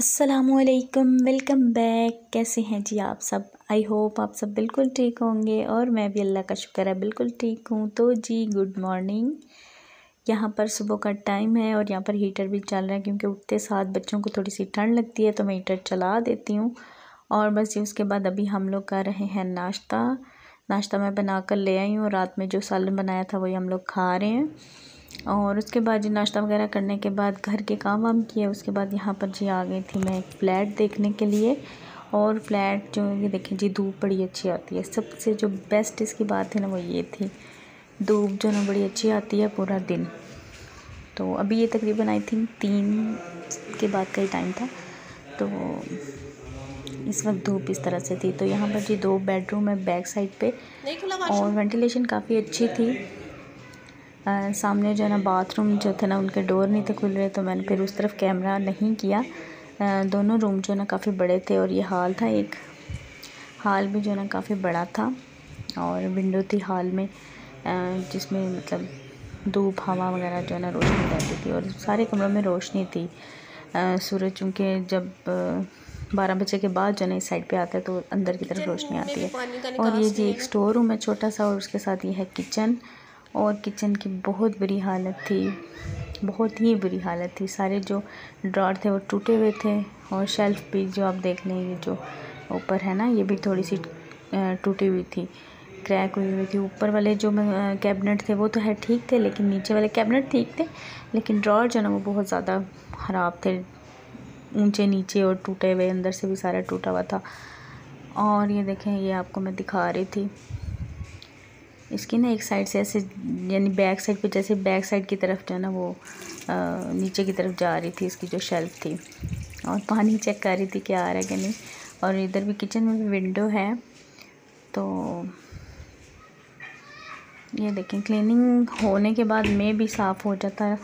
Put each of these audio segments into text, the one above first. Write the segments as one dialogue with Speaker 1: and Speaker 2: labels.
Speaker 1: असलकम welcome back कैसे हैं जी आप सब आई होप आप सब बिल्कुल ठीक होंगे और मैं भी अल्लाह का शुक्र है बिल्कुल ठीक हूँ तो जी गुड मॉर्निंग यहाँ पर सुबह का टाइम है और यहाँ पर हीटर भी चल रहा है क्योंकि उठते साथ बच्चों को थोड़ी सी ठंड लगती है तो मैं हीटर चला देती हूँ और बस जी उसके बाद अभी हम लोग कर रहे हैं नाश्ता नाश्ता मैं बना ले आई हूँ रात में जो सालन बनाया था वही हम लोग खा रहे हैं और उसके बाद जी नाश्ता वगैरह करने के बाद घर के काम वाम किए उसके बाद यहाँ पर जी आ गई थी मैं एक फ़्लैट देखने के लिए और फ्लैट जो ये देखें जी धूप बड़ी अच्छी आती है सबसे जो बेस्ट इसकी बात है ना वो ये थी धूप जो ना बड़ी अच्छी आती है पूरा दिन तो अभी ये तकरीबन आई थिंक तीन के बाद का ही टाइम था तो इस वक्त धूप इस तरह से थी तो यहाँ पर जी दो बेडरूम है बैक साइड पे और वेंटिलेशन काफ़ी अच्छी थी सामने जो है ना बाथरूम जो थे ना उनके डोर नहीं थे खुल रहे तो मैंने फिर उस तरफ कैमरा नहीं किया आ, दोनों रूम जो है ना काफ़ी बड़े थे और ये हॉल था एक हॉल भी जो है ना काफ़ी बड़ा था और विंडो थी हॉल में जिसमें मतलब धूप हवा वगैरह जो है ना रोशनी रहती थी और सारे कमरों में रोशनी थी सूरज चूँकि जब बारह बजे के बाद जो है ना इस साइड पे आता है तो अंदर की तरफ रोशनी आती है और ये जी एक स्टोर रूम है छोटा सा और उसके साथ ये है किचन और किचन की बहुत बुरी हालत थी बहुत ही बुरी हालत थी सारे जो ड्रॉर थे वो टूटे हुए थे और शेल्फ़ भी जो आप देख लें ये जो ऊपर है ना ये भी थोड़ी सी टूटी हुई थी क्रैक हुई हुई थी ऊपर वाले जो कैबिनेट थे वो तो है ठीक थे लेकिन नीचे वाले कैबिनेट ठीक थे लेकिन ड्रॉर जो ना वो बहुत ज़्यादा ख़राब थे ऊंचे नीचे और टूटे हुए अंदर से भी सारा टूटा हुआ था और ये देखें ये आपको मैं दिखा रही थी इसकी ना एक साइड से ऐसे यानी बैक साइड पे जैसे बैक साइड की तरफ जो है ना वो आ, नीचे की तरफ जा रही थी इसकी जो शेल्फ़ थी और पानी चेक कर रही थी कि आ रहा है कि नहीं और इधर भी किचन में भी विंडो है तो ये देखें क्लीनिंग होने के बाद मैं भी साफ़ हो जाता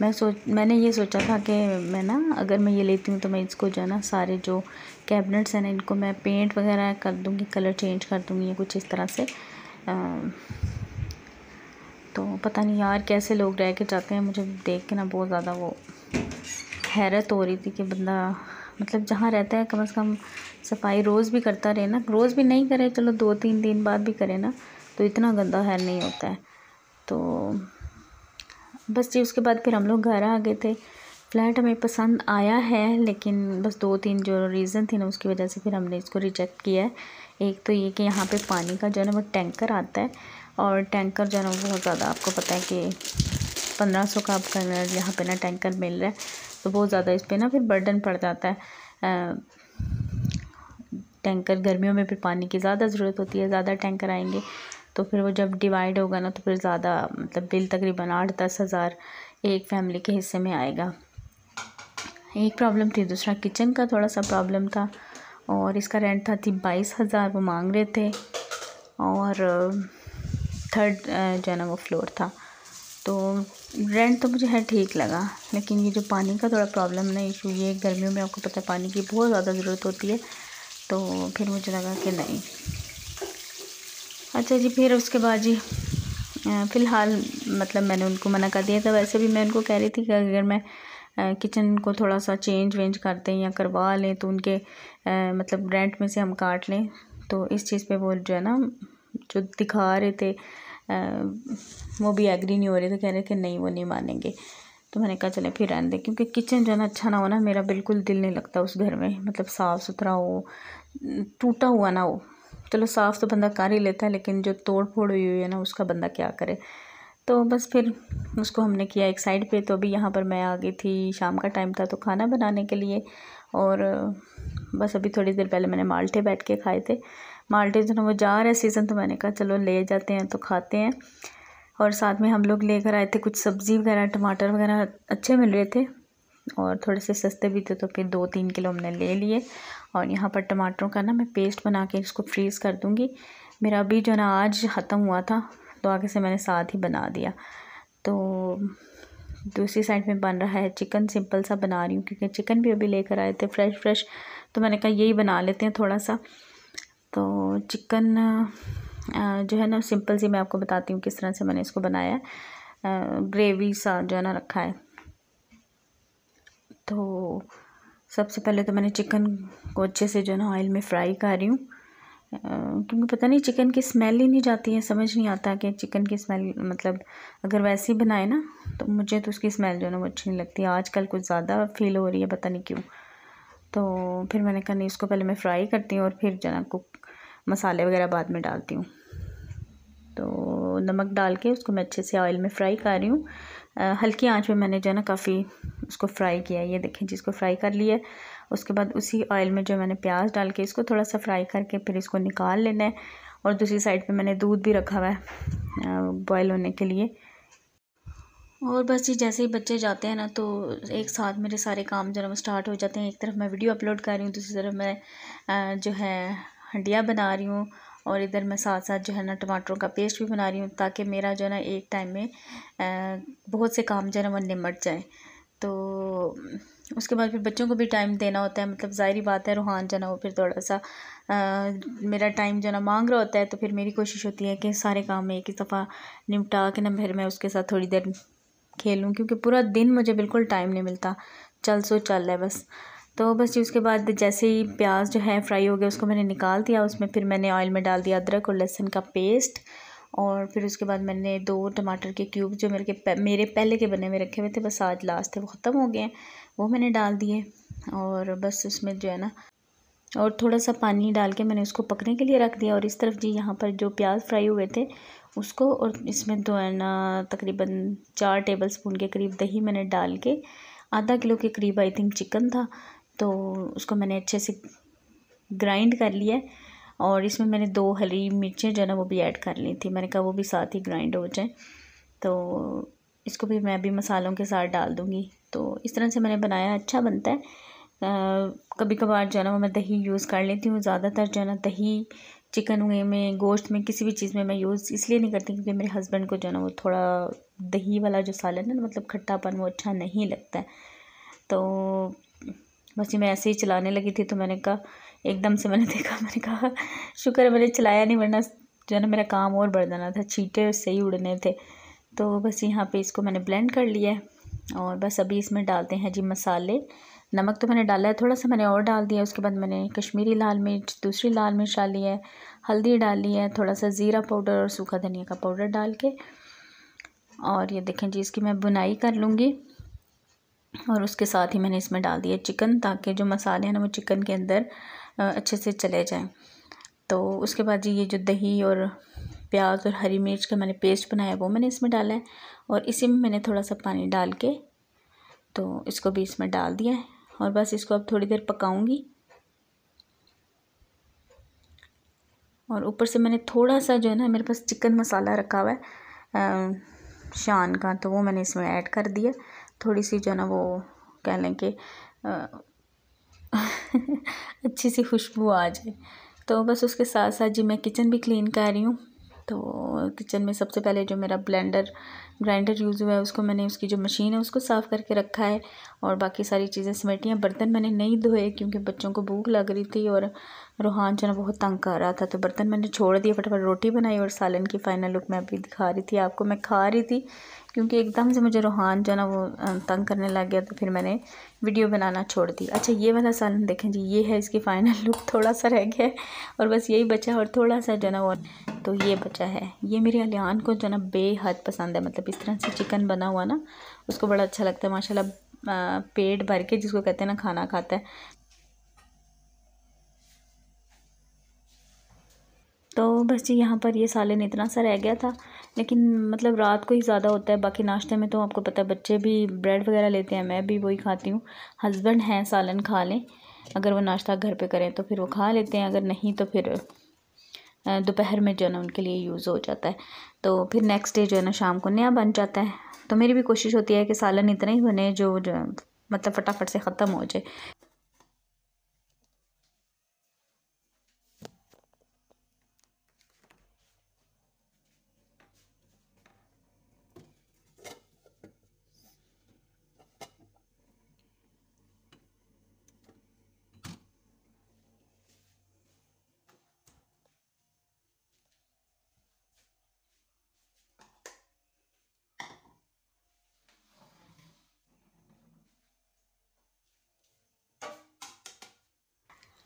Speaker 1: मैं सोच मैंने ये सोचा था कि मैं ना अगर मैं ये लेती हूँ तो मैं इसको जो है ना सारे जो कैबिनेट्स हैं ना इनको मैं पेंट वगैरह कर दूँगी कलर चेंज कर दूँगी कुछ इस तरह से तो पता नहीं यार कैसे लोग रह के जाते हैं मुझे देख के ना बहुत ज़्यादा वो हैरत हो रही थी कि बंदा मतलब जहाँ रहता है कम से कम सफाई रोज़ भी करता रहे ना रोज़ भी नहीं करे चलो दो तीन दिन बाद भी करे ना तो इतना गंदा हैर नहीं होता है तो बस जी उसके बाद फिर हम लोग घर आ गए थे फ्लैट हमें पसंद आया है लेकिन बस दो तीन जो रीज़न थी ना उसकी वजह से फिर हमने इसको रिजेक्ट किया है एक तो ये कि यहाँ पे पानी का जो है ना वो टैंकर आता है और टैंकर जो है ना बहुत ज़्यादा आपको पता है कि पंद्रह सौ का आपका यहाँ पे ना टैंकर मिल रहा है तो बहुत ज़्यादा इस पर ना फिर बर्डन पड़ जाता है टैंकर गर्मियों में फिर पानी की ज़्यादा ज़रूरत होती है ज़्यादा टैंकर आएंगे तो फिर वो जब डिवाइड होगा ना तो फिर ज़्यादा मतलब बिल तकरीबन आठ दस हज़ार एक फैमिली के हिस्से में आएगा एक प्रॉब्लम थी दूसरा किचन का थोड़ा सा प्रॉब्लम था और इसका रेंट था थी बाईस हज़ार वो मांग रहे थे और थर्ड जो है ना वो फ्लोर था तो रेंट तो मुझे है ठीक लगा लेकिन ये जो पानी का थोड़ा प्रॉब्लम ना इशू ये गर्मियों में आपको पता है पानी की बहुत ज़्यादा ज़रूरत होती है तो फिर मुझे लगा कि नहीं अच्छा जी फिर उसके बाद जी फ़िलहाल मतलब मैंने उनको मना कर दिया था वैसे भी मैं उनको कह रही थी कि अगर मैं किचन को थोड़ा सा चेंज वेंज करते हैं या करवा लें तो उनके मतलब रेंट में से हम काट लें तो इस चीज़ पे वो जो है ना जो दिखा रहे थे वो भी एग्री नहीं हो रहे थे कह रहे थे नहीं वो नहीं मानेंगे तो मैंने कहा चले फिर रहने दे क्योंकि किचन जो है ना अच्छा ना हो ना मेरा बिल्कुल दिल नहीं लगता उस घर में मतलब साफ़ सुथरा हो टूटा हुआ ना हो चलो साफ़ तो बंदा कर ही लेता है लेकिन जो तोड़ फोड़ हुई हुई है ना उसका बंदा क्या करे तो बस फिर उसको हमने किया एक साइड पे तो अभी यहाँ पर मैं आ गई थी शाम का टाइम था तो खाना बनाने के लिए और बस अभी थोड़ी देर पहले मैंने माल्टे बैठ के खाए थे माल्टे जो ना वो जा रहा है सीज़न तो मैंने कहा चलो ले जाते हैं तो खाते हैं और साथ में हम लोग लेकर आए थे कुछ सब्ज़ी वगैरह टमाटर वगैरह अच्छे मिल रहे थे और थोड़े से सस्ते भी थे तो फिर दो तीन किलो हमने ले लिए और यहाँ पर टमाटरों का ना मैं पेस्ट बना के इसको फ्रीज़ कर दूँगी मेरा अभी जो ना आज ख़त्म हुआ था तो आगे से मैंने साथ ही बना दिया तो दूसरी साइड में बन रहा है चिकन सिंपल सा बना रही हूँ क्योंकि चिकन भी अभी लेकर आए थे फ्रेश फ्रेश तो मैंने कहा यही बना लेते हैं थोड़ा सा तो चिकन जो है ना सिंपल सी मैं आपको बताती हूँ किस तरह से मैंने इसको बनाया है ग्रेवी सा जो है ना रखा है तो सबसे पहले तो मैंने चिकन को अच्छे से जो है ना ऑयल में फ्राई कर रही हूँ क्योंकि पता नहीं चिकन की स्मेल ही नहीं जाती है समझ नहीं आता कि चिकन की स्मेल मतलब अगर वैसे ही बनाए ना तो मुझे तो उसकी स्मेल जो है ना वो अच्छी नहीं लगती आजकल कुछ ज़्यादा फील हो रही है पता नहीं क्यों तो फिर मैंने कहा नहीं इसको पहले मैं फ्राई करती हूँ और फिर जो ना कुक मसाले वगैरह बाद में डालती हूँ तो नमक डाल के उसको मैं अच्छे से ऑयल में फ्राई कर रही हूँ हल्की आँच में मैंने जो है ना काफ़ी उसको फ्राई किया ये देखें जिसको फ्राई कर लिया उसके बाद उसी ऑयल में जो मैंने प्याज डाल के इसको थोड़ा सा फ्राई करके फिर इसको निकाल लेना है और दूसरी साइड पे मैंने दूध भी रखा हुआ है बॉयल होने के लिए और बस ये जैसे ही बच्चे जाते हैं ना तो एक साथ मेरे सारे काम जो है स्टार्ट हो जाते हैं एक तरफ मैं वीडियो अपलोड कर रही हूँ दूसरी तरफ मैं जो है हंडिया बना रही हूँ और इधर मैं साथ साथ जो है ना टमाटरों का पेस्ट भी बना रही हूँ ताकि मेरा जो है ना एक टाइम में बहुत से काम जो है ना वो निमट जाए तो उसके बाद फिर बच्चों को भी टाइम देना होता है मतलब ज़ाहरी बात है रूहान जो वो फिर थोड़ा सा आ, मेरा टाइम जो ना मांग रहा होता है तो फिर मेरी कोशिश होती है कि सारे काम एक ही दफ़ा निपटा के ना फिर मैं उसके साथ थोड़ी देर खेलूँ क्योंकि पूरा दिन मुझे बिल्कुल टाइम नहीं मिलता चल सो चल है बस तो बस जी उसके बाद जैसे ही प्याज जो है फ्राई हो गया उसको मैंने निकाल दिया उसमें फिर मैंने ऑयल में डाल दिया अदरक और लहसुन का पेस्ट और फिर उसके बाद मैंने दो टमाटर के क्यूब जो मेरे के मेरे पहले के बने हुए रखे हुए थे बस आज लास्ट थे वो ख़त्म हो गए हैं वो मैंने डाल दिए और बस उसमें जो है ना और थोड़ा सा पानी डाल के मैंने उसको पकने के लिए रख दिया और इस तरफ जी यहाँ पर जो प्याज फ्राई हुए थे उसको और इसमें दो है ना तकरीबन चार टेबल स्पून के करीब दही मैंने डाल के आधा किलो के करीब आई थिंक चिकन था तो उसको मैंने अच्छे से ग्राइंड कर लिया और इसमें मैंने दो हरी मिर्चें जो है ना वो भी ऐड कर ली थी मैंने कहा वो भी साथ ही ग्राइंड हो जाए तो इसको भी मैं भी मसालों के साथ डाल दूँगी तो इस तरह से मैंने बनाया अच्छा बनता है आ, कभी कभार जो है ना मैं दही यूज़ कर लेती हूँ ज़्यादातर जो है ना दही चिकन हुए में गोश्त में किसी भी चीज़ में मैं यूज़ इसलिए नहीं करती क्योंकि मेरे हस्बैंड को जो है ना वो थोड़ा दही वाला जो सालन है ना मतलब खट्टापन वो अच्छा नहीं लगता है तो बस ये मैं ऐसे ही चलाने लगी थी तो मैंने कहा एकदम से मैंने देखा मैंने कहा शुक्र मैंने चलाया नहीं वरना जो है ना मेरा काम और बढ़ जाना था छीटे और सही उड़ने थे तो बस यहाँ पे इसको मैंने ब्लेंड कर लिया है और बस अभी इसमें डालते हैं जी मसाले नमक तो मैंने डाला है थोड़ा सा मैंने और डाल दिया उसके बाद मैंने कश्मीरी लाल मिर्च दूसरी लाल मिर्च डाली है हल्दी डाली है थोड़ा सा ज़ीरा पाउडर और सूखा धनिया का पाउडर डाल के और ये देखें जी इसकी मैं बुनाई कर लूँगी और उसके साथ ही मैंने इसमें डाल दिया चिकन ताकि जो मसाले हैं ना वो चिकन के अंदर अच्छे से चले जाएँ तो उसके बाद जी ये जो दही और प्याज और हरी मिर्च का मैंने पेस्ट बनाया वो मैंने इसमें डाला है और इसी में मैंने थोड़ा सा पानी डाल के तो इसको भी इसमें डाल दिया है और बस इसको अब थोड़ी देर पकाऊंगी और ऊपर से मैंने थोड़ा सा जो है ना मेरे पास चिकन मसाला रखा हुआ है शान का तो वो मैंने इसमें ऐड कर दिया थोड़ी सी जो है ना वो कह लें कि अच्छी सी खुशबू आ जाए तो बस उसके साथ साथ जी मैं किचन भी क्लीन कर रही हूँ तो किचन में सबसे पहले जो मेरा ब्लेंडर ग्राइंडर यूज़ हुआ है उसको मैंने उसकी जो मशीन है उसको साफ़ करके रखा है और बाकी सारी चीज़ें समेटी हैं बर्तन मैंने नहीं धोए क्योंकि बच्चों को भूख लग रही थी और रूहान जो बहुत तंग कर रहा था तो बर्तन मैंने छोड़ दिया फटाफट रोटी बनाई और सालन की फ़ाइनल लुक मैं अभी दिखा रही थी आपको मैं खा रही थी क्योंकि एकदम से मुझे रूहान जो है ना वो तंग करने लग गया तो फिर मैंने वीडियो बनाना छोड़ दी अच्छा ये वाला सन देखें जी ये है इसकी फ़ाइनल लुक थोड़ा सा रह गया है और बस यही बचा और थोड़ा सा जो है ना वो तो ये बचा है ये मेरे अलियान को जो है ना बेहद पसंद है मतलब इस तरह से चिकन बना हुआ ना उसको बड़ा अच्छा लगता है माशाला पेट भर के जिसको कहते हैं ना खाना खाता है तो बस जी यहाँ पर ये सालन इतना सा रह गया था लेकिन मतलब रात को ही ज़्यादा होता है बाकी नाश्ते में तो आपको पता है बच्चे भी ब्रेड वगैरह लेते हैं मैं भी वही खाती हूँ हस्बैंड हैं सालन खा लें अगर वो नाश्ता घर पे करें तो फिर वो खा लेते हैं अगर नहीं तो फिर दोपहर में जो है ना उनके लिए यूज़ हो जाता है तो फिर नेक्स्ट डे जो है ना शाम को नया बन जाता है तो मेरी भी कोशिश होती है कि सालन इतना ही बने जो, जो मतलब फटाफट से ख़त्म हो जाए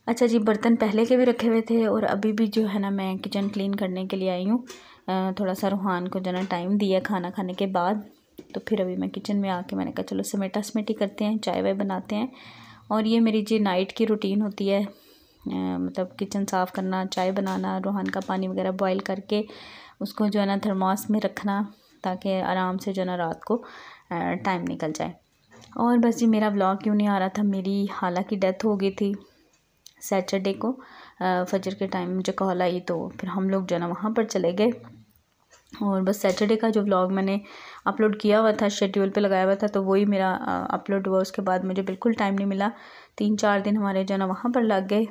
Speaker 1: अच्छा जी बर्तन पहले के भी रखे हुए थे और अभी भी जो है ना मैं किचन क्लीन करने के लिए आई हूँ थोड़ा सा रूहान को जो ना टाइम दिया खाना खाने के बाद तो फिर अभी मैं किचन में आके मैंने कहा चलो समेटा समेटी करते हैं चाय वाय बनाते हैं और ये मेरी जी नाइट की रूटीन होती है मतलब किचन साफ़ करना चाय बनाना रूहान का पानी वगैरह बॉयल करके उसको जो है ना थर्मास में रखना ताकि आराम से जो है ना रात को टाइम निकल जाए और बस जी मेरा ब्लॉग क्यों नहीं आ रहा था मेरी हाला की डेथ हो गई थी सैटरडे को फजर के टाइम मुझे कॉल आई तो फिर हम लोग जो ना वहाँ पर चले गए और बस सैटरडे का जो व्लॉग मैंने अपलोड किया हुआ था शेड्यूल पे लगाया हुआ था तो वही मेरा अपलोड हुआ उसके बाद मुझे बिल्कुल टाइम नहीं मिला तीन चार दिन हमारे जो ना वहाँ पर लग गए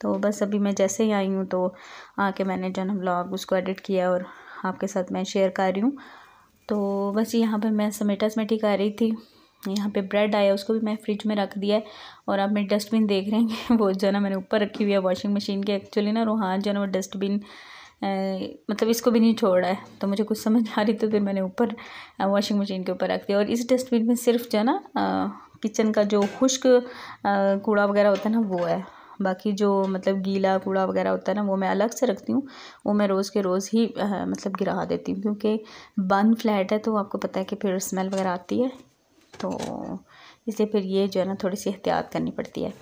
Speaker 1: तो बस अभी मैं जैसे ही आई हूँ तो आके मैंने जो ना ब्लॉग उसको एडिट किया और आपके साथ मैं शेयर कर रही हूँ तो बस यहाँ पर मैं समेटा समेटी कर रही थी यहाँ पे ब्रेड आया उसको भी मैं फ्रिज में रख दिया है और आप मेरी डस्टबिन देख रहे हैं वो जो है ना मैंने ऊपर रखी हुई है वॉशिंग मशीन के एक्चुअली ना रूहान जो है ना वो डस्टबिन मतलब इसको भी नहीं छोड़ा है तो मुझे कुछ समझ आ रही तो फिर मैंने ऊपर वॉशिंग मशीन के ऊपर रख दिया और इस डस्टबिन में सिर्फ जो है ना किचन का जो खुश्क कूड़ा वगैरह होता है ना वो है बाकी जो मतलब गीला कूड़ा वगैरह होता है ना वो मैं अलग से रखती हूँ वो मैं रोज़ के रोज़ ही आ, मतलब गिरा देती हूँ क्योंकि बंद फ्लैट है तो आपको पता है कि फिर स्मेल वगैरह आती है तो इसलिए फिर ये जो है ना थोड़ी सी एहतियात करनी पड़ती है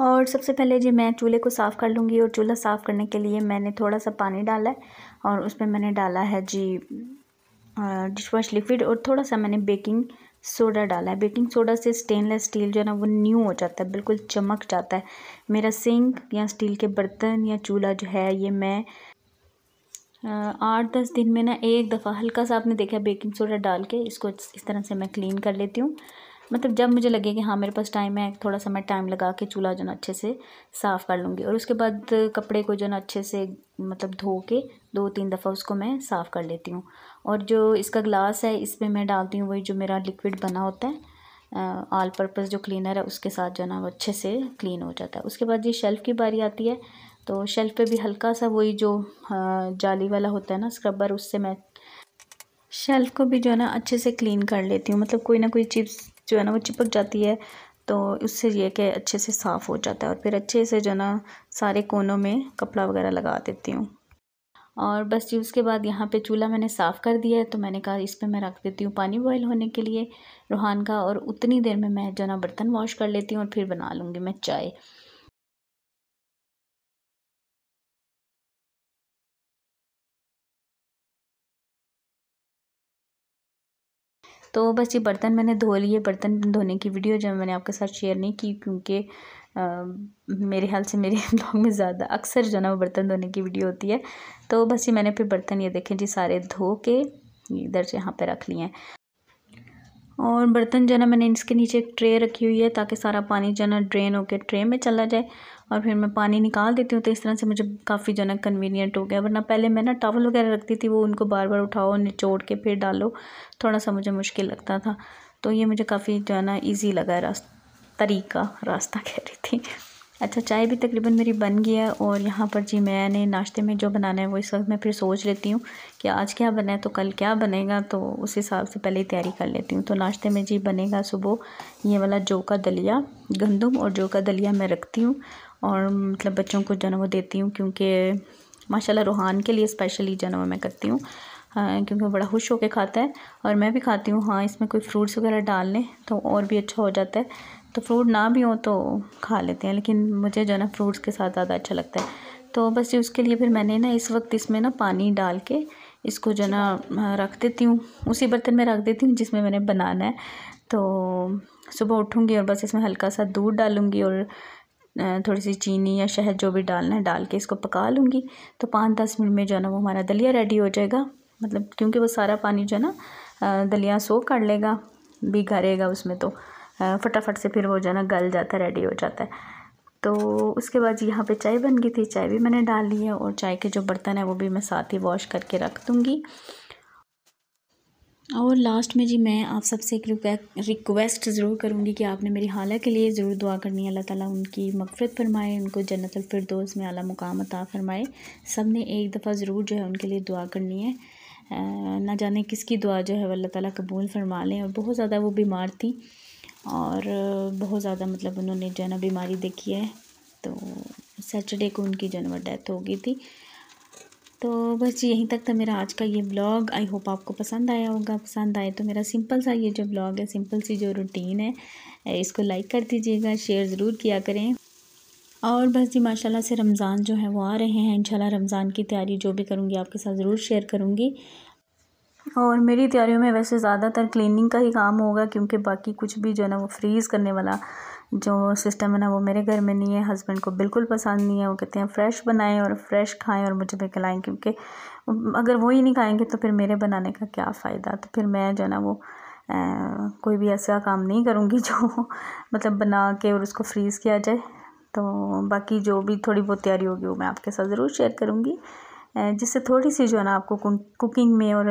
Speaker 1: और सबसे पहले जी मैं चूल्हे को साफ़ कर लूँगी और चूल्हा साफ़ करने के लिए मैंने थोड़ा सा पानी डाला है और उसमें मैंने डाला है जी डिश वॉश लिक्विड और थोड़ा सा मैंने बेकिंग सोडा डाला है बेकिंग सोडा से स्टेनलेस स्टील जो है ना वो न्यू हो जाता है बिल्कुल चमक जाता है मेरा सिंक या स्टील के बर्तन या चूल्हा जो है ये मैं आठ दस दिन में ना एक दफ़ा हल्का सा आपने देखा बेकिंग सोडा डाल के इसको इस तरह से मैं क्लीन कर लेती हूँ मतलब जब मुझे लगे कि हाँ मेरे पास टाइम है थोड़ा सा मैं टाइम लगा के चूल्हा जो ना अच्छे से साफ़ कर लूँगी और उसके बाद कपड़े को जो ना अच्छे से मतलब धो के दो तीन दफ़ा उसको मैं साफ़ कर लेती हूँ और जो इसका ग्लास है इस पर मैं डालती हूँ वही जो मेरा लिक्विड बना होता है ऑल पर्पज़ जो क्लीनर है उसके साथ जो ना वो अच्छे से क्लीन हो जाता है उसके बाद ये शेल्फ़ की बारी आती है तो शेल्फ़ पे भी हल्का सा वही जो जाली वाला होता है ना स्क्रबर उससे मैं शेल्फ़ को भी जो है ना अच्छे से क्लीन कर लेती हूँ मतलब कोई ना कोई चिप्स जो है ना वो चिपक जाती है तो उससे ये कि अच्छे से साफ़ हो जाता है और फिर अच्छे से जो है ना सारे कोनों में कपड़ा वगैरह लगा देती हूँ और बस जी उसके बाद यहाँ पे चूल्हा मैंने साफ़ कर दिया है तो मैंने कहा इस पर मैं रख देती हूँ पानी बॉयल होने के लिए रूहान का और उतनी देर में मैं जो ना बर्तन वॉश कर लेती हूँ और फिर बना लूँगी मैं चाय तो बस ये बर्तन मैंने धो लिए बर्तन धोने की वीडियो जो मैंने आपके साथ शेयर नहीं की क्योंकि मेरे ख्याल से मेरे ब्लॉग में ज़्यादा अक्सर जो ना वो बर्तन धोने की वीडियो होती है तो बस ये मैंने फिर बर्तन ये देखें जी सारे धो के इधर से यहाँ पर रख लिए हैं और बर्तन जो है ना मैंने इसके नीचे एक ट्रे रखी हुई है ताकि सारा पानी जो है ना ड्रेन होकर ट्रे में चला जाए और फिर मैं पानी निकाल देती हूँ तो इस तरह से मुझे काफ़ी जो है ना कन्वीनियंट हो गया वरना पहले मैं ना टॉवल वगैरह रखती थी वो उनको बार बार उठाओ निचोड़ के फिर डालो थोड़ा सा मुझे मुश्किल लगता था तो ये मुझे काफ़ी जो है ना ईजी लगा रास्ता तरीका रास्ता कह रही थी अच्छा चाय भी तकरीबन मेरी बन गई है और यहाँ पर जी मैंने नाश्ते में जो बनाना है वो इस वक्त मैं फिर सोच लेती हूँ कि आज क्या बना है तो कल क्या बनेगा तो उस हिसाब से पहले ही तैयारी कर लेती हूँ तो नाश्ते में जी बनेगा सुबह ये वाला जौ का दलिया गंदम और जौ का दलिया मैं रखती हूँ और मतलब बच्चों को जन्म देती हूँ क्योंकि माशाल्लाह रूहान के लिए स्पेशली जो मैं करती हूँ हाँ, क्योंकि बड़ा खुश होकर खाता है और मैं भी खाती हूँ हाँ इसमें कोई फ्रूट्स वगैरह डाल लें तो और भी अच्छा हो जाता है तो फ्रूट ना भी हो तो खा लेते हैं लेकिन मुझे जो है ना फ्रूट्स के साथ ज़्यादा अच्छा लगता है तो बस उसके लिए फिर मैंने ना इस वक्त इसमें ना पानी डाल के इसको जो ना रख देती हूँ उसी बर्तन में रख देती हूँ जिसमें मैंने बनाना है तो सुबह उठूँगी और बस इसमें हल्का सा दूध डालूँगी और थोड़ी सी चीनी या शहद जो भी डालना है डाल के इसको पका लूँगी तो पाँच दस मिनट में जो है ना वो हमारा दलिया रेडी हो जाएगा मतलब क्योंकि वो सारा पानी जो है ना दलिया सो कर लेगा भी घरेगा उसमें तो फटाफट से फिर वो जो ना गल जाता है रेडी हो जाता है तो उसके बाद यहाँ पे चाय बन गई थी चाय भी मैंने डाल ली है और चाय के जो बर्तन है वो भी मैं साथ ही वॉश करके रख दूँगी और लास्ट में जी मैं आप सबसे एक रिक्वेस्ट ज़रूर करूँगी कि आपने मेरी हाला के लिए ज़रूर दुआ करनी है अल्लाह ताला उनकी मफ़रत फरमाए उनको जन्नतल फिरदोस में आला मुकाम अता फरमाए सब ने एक दफ़ा ज़रूर जो है उनके लिए दुआ करनी है ना जाने किसकी दुआ जो है अल्लाह ताला कबूल फरमा लें और बहुत ज़्यादा वो बीमार थी और बहुत ज़्यादा मतलब उन्होंने जो है बीमारी देखी है तो सैटरडे को उनकी जो है डेथ हो गई थी तो बस यहीं तक था मेरा आज का ये ब्लॉग आई होप आपको पसंद आया होगा पसंद आए तो मेरा सिंपल सा ये जो ब्लॉग है सिंपल सी जो रूटीन है इसको लाइक कर दीजिएगा शेयर ज़रूर किया करें और बस जी माशाल्लाह से रमज़ान जो है वो आ रहे हैं इंशाल्लाह रमज़ान की तैयारी जो भी करूँगी आपके साथ ज़रूर शेयर करूँगी और मेरी तैयारियों में वैसे ज़्यादातर क्लीनिंग का ही काम होगा क्योंकि बाकी कुछ भी जो है ना वो फ्रीज़ करने वाला जो सिस्टम है ना वो मेरे घर में नहीं है हस्बैंड को बिल्कुल पसंद नहीं है वो कहते हैं फ़्रेश बनाएं और फ़्रेश खाएं और मुझे भी खिलाएँ क्योंकि अगर वो ही नहीं खाएंगे तो फिर मेरे बनाने का क्या फ़ायदा तो फिर मैं जो है ना वो आ, कोई भी ऐसा काम नहीं करूँगी जो मतलब बना के और उसको फ्रीज़ किया जाए तो बाकी जो भी थोड़ी बहुत तैयारी होगी वो मैं आपके साथ ज़रूर शेयर करूँगी जिससे थोड़ी सी जो है ना आपको कुकिंग में और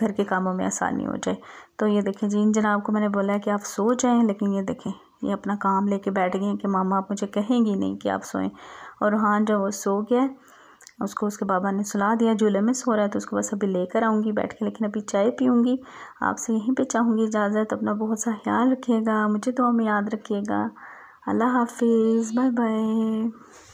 Speaker 1: घर के कामों में आसानी हो जाए तो ये देखें जी इन जना आपको मैंने बोला है कि आप सो जाएं लेकिन ये देखें ये अपना काम लेके बैठ गए हैं कि मामा आप मुझे कहेंगी नहीं कि आप सोएं और रोहान जो वो सो गया उसको उसके बाबा ने सुला दिया झूले में सो रहा है तो उसको बस अभी लेकर आऊँगी बैठ के लेकिन अभी चाय पीऊँगी आपसे यहीं पे चाहूँगी इजाज़त अपना बहुत सा ख्याल रखिएगा मुझे तो हम याद रखिएगा अल्लाह हाफिज़ बाय बाय